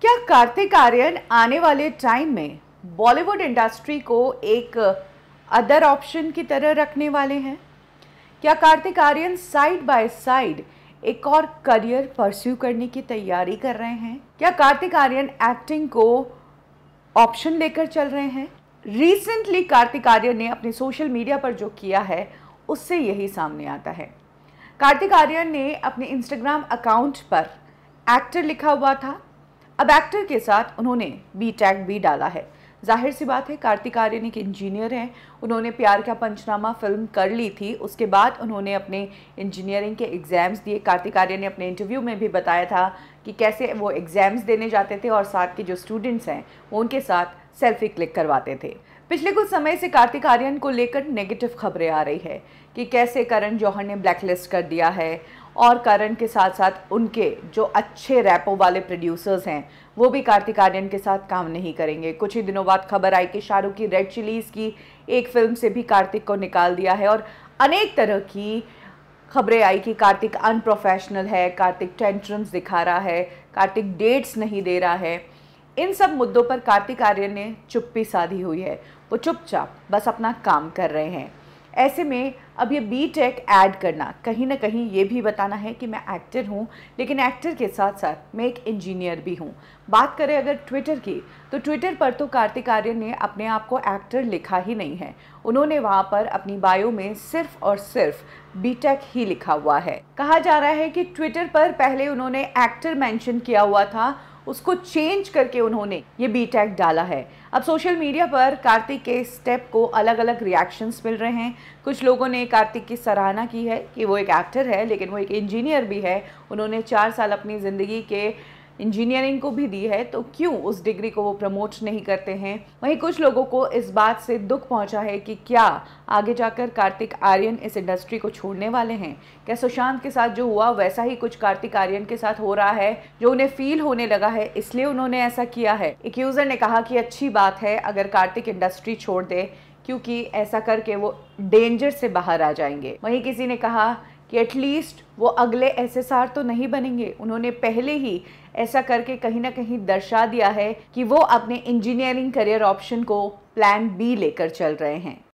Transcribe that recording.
क्या कार्तिक आर्यन आने वाले टाइम में बॉलीवुड इंडस्ट्री को एक अदर ऑप्शन की तरह रखने वाले हैं क्या Kartik Aaryan side by side एक और करियर परस्यू करने की तैयारी कर रहे हैं क्या कार्तिक आर्यन एक्टिंग को ऑप्शन लेकर चल रहे हैं रिसेंटली कार्तिक आर्यन ने अपने सोशल मीडिया पर जो किया है उससे यही सामने आता है कार्तिक आर्यन ने अपने इंस्टाग्राम अकाउंट पर एक्टर लिखा हुआ था अब एक्टर के साथ उन्होंने बी टैग भी डाला है जाहिर सी बात है कार्तिक आर्यन एक इंजीनियर हैं उन्होंने प्यार का पंचनामा फिल्म कर ली थी उसके बाद उन्होंने अपने इंजीनियरिंग के एग्ज़ाम्स दिए कार्तिक आर्यन ने अपने इंटरव्यू में भी बताया था कि कैसे वो एग्ज़ाम्स देने जाते थे और साथ के जो स्टूडेंट्स हैं वो उनके साथ सेल्फी क्लिक करवाते थे पिछले कुछ समय से कार्तिक आर्यन को लेकर नेगेटिव खबरें आ रही है कि कैसे करण जौहर ने ब्लैकलिस्ट कर दिया है और करण के साथ साथ उनके जो अच्छे रैपो वाले प्रोड्यूसर्स हैं वो भी कार्तिक आर्यन के साथ काम नहीं करेंगे कुछ ही दिनों बाद खबर आई कि शाहरुख की रेड चिलीज़ की एक फिल्म से भी कार्तिक को निकाल दिया है और अनेक तरह की खबरें आई कि कार्तिक अनप्रोफेशनल है कार्तिक टेंट्रम्स दिखा रहा है कार्तिक डेट्स नहीं दे रहा है इन सब मुद्दों पर कार्तिक आर्यन ने चुप्पी साधी हुई है वो चुपचाप बस अपना काम कर रहे हैं ऐसे में अब ये बी टेक ऐड करना कहीं ना कहीं ये भी बताना है कि मैं एक्टर हूँ लेकिन एक्टर के साथ साथ मैं एक इंजीनियर भी हूँ बात करें अगर ट्विटर की तो ट्विटर पर तो कार्तिक आर्यन ने अपने आप को एक्टर लिखा ही नहीं है उन्होंने वहाँ पर अपनी बायो में सिर्फ और सिर्फ बीटेक ही लिखा हुआ है कहा जा रहा है कि ट्विटर पर पहले उन्होंने एक्टर मेंशन किया हुआ था उसको चेंज करके उन्होंने ये बी टैग डाला है अब सोशल मीडिया पर कार्तिक के स्टेप को अलग अलग रिएक्शंस मिल रहे हैं कुछ लोगों ने कार्तिक की सराहना की है कि वो एक एक्टर है लेकिन वो एक इंजीनियर भी है उन्होंने चार साल अपनी ज़िंदगी के इंजीनियरिंग को भी दी है तो क्यों उस डिग्री को वो प्रमोट नहीं करते हैं वहीं कुछ लोगों को इस बात से दुख पहुंचा है कि क्या आगे जाकर कार्तिक आर्यन इस इंडस्ट्री को छोड़ने वाले हैं क्या सुशांत के साथ जो हुआ वैसा ही कुछ कार्तिक आर्यन के साथ हो रहा है जो उन्हें फील होने लगा है इसलिए उन्होंने ऐसा किया है एक यूज़र ने कहा कि अच्छी बात है अगर कार्तिक इंडस्ट्री छोड़ दे क्योंकि ऐसा करके वो डेंजर से बाहर आ जाएंगे वहीं किसी ने कहा कि एटलीस्ट वो अगले एसएसआर तो नहीं बनेंगे उन्होंने पहले ही ऐसा करके कहीं ना कहीं दर्शा दिया है कि वो अपने इंजीनियरिंग करियर ऑप्शन को प्लान बी लेकर चल रहे हैं